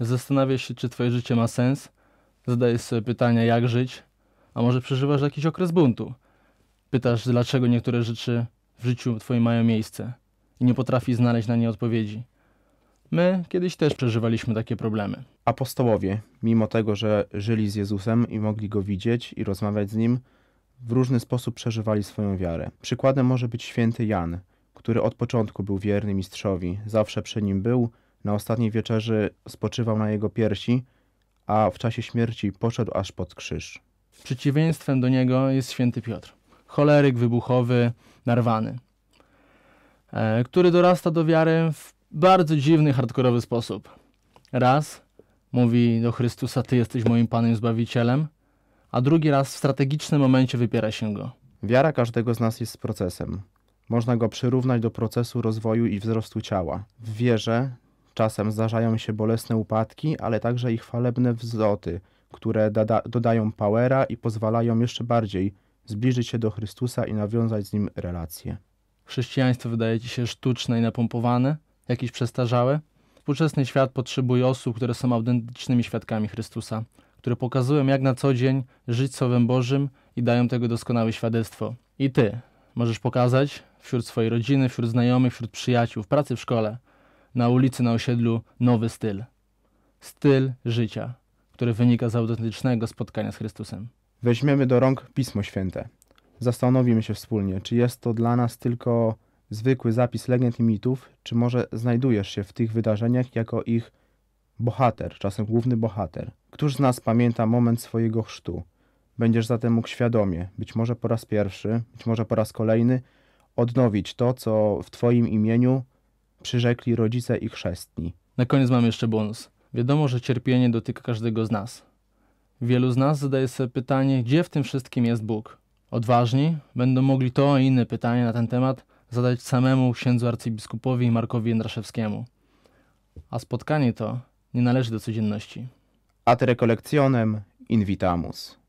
Zastanawiasz się, czy twoje życie ma sens? Zadajesz sobie pytania, jak żyć? A może przeżywasz jakiś okres buntu? Pytasz, dlaczego niektóre rzeczy w życiu twoim mają miejsce i nie potrafisz znaleźć na nie odpowiedzi. My kiedyś też przeżywaliśmy takie problemy. Apostołowie, mimo tego, że żyli z Jezusem i mogli go widzieć i rozmawiać z nim, w różny sposób przeżywali swoją wiarę. Przykładem może być święty Jan, który od początku był wierny mistrzowi, zawsze przy nim był na ostatniej wieczerzy spoczywał na jego piersi, a w czasie śmierci poszedł aż pod krzyż. Przeciwieństwem do niego jest święty Piotr, choleryk wybuchowy, narwany, e, który dorasta do wiary w bardzo dziwny, hardkorowy sposób. Raz mówi do Chrystusa, ty jesteś moim Panem i Zbawicielem, a drugi raz w strategicznym momencie wypiera się go. Wiara każdego z nas jest procesem. Można go przyrównać do procesu rozwoju i wzrostu ciała. W wierze Czasem zdarzają się bolesne upadki, ale także i chwalebne wzloty, które dodają powera i pozwalają jeszcze bardziej zbliżyć się do Chrystusa i nawiązać z Nim relacje. Chrześcijaństwo wydaje ci się sztuczne i napompowane, jakieś przestarzałe? Współczesny świat potrzebuje osób, które są autentycznymi świadkami Chrystusa, które pokazują jak na co dzień żyć Słowem Bożym i dają tego doskonałe świadectwo. I ty możesz pokazać wśród swojej rodziny, wśród znajomych, wśród przyjaciół, w pracy, w szkole – na ulicy, na osiedlu nowy styl. Styl życia, który wynika z autentycznego spotkania z Chrystusem. Weźmiemy do rąk Pismo Święte. Zastanowimy się wspólnie, czy jest to dla nas tylko zwykły zapis legend i mitów, czy może znajdujesz się w tych wydarzeniach jako ich bohater, czasem główny bohater. Któż z nas pamięta moment swojego chrztu? Będziesz zatem mógł świadomie, być może po raz pierwszy, być może po raz kolejny, odnowić to, co w Twoim imieniu przyrzekli rodzice i chrzestni. Na koniec mam jeszcze bonus. Wiadomo, że cierpienie dotyka każdego z nas. Wielu z nas zadaje sobie pytanie, gdzie w tym wszystkim jest Bóg. Odważni będą mogli to i inne pytanie na ten temat zadać samemu księdzu arcybiskupowi Markowi Jędraszewskiemu. A spotkanie to nie należy do codzienności. Ad recollectionem invitamus.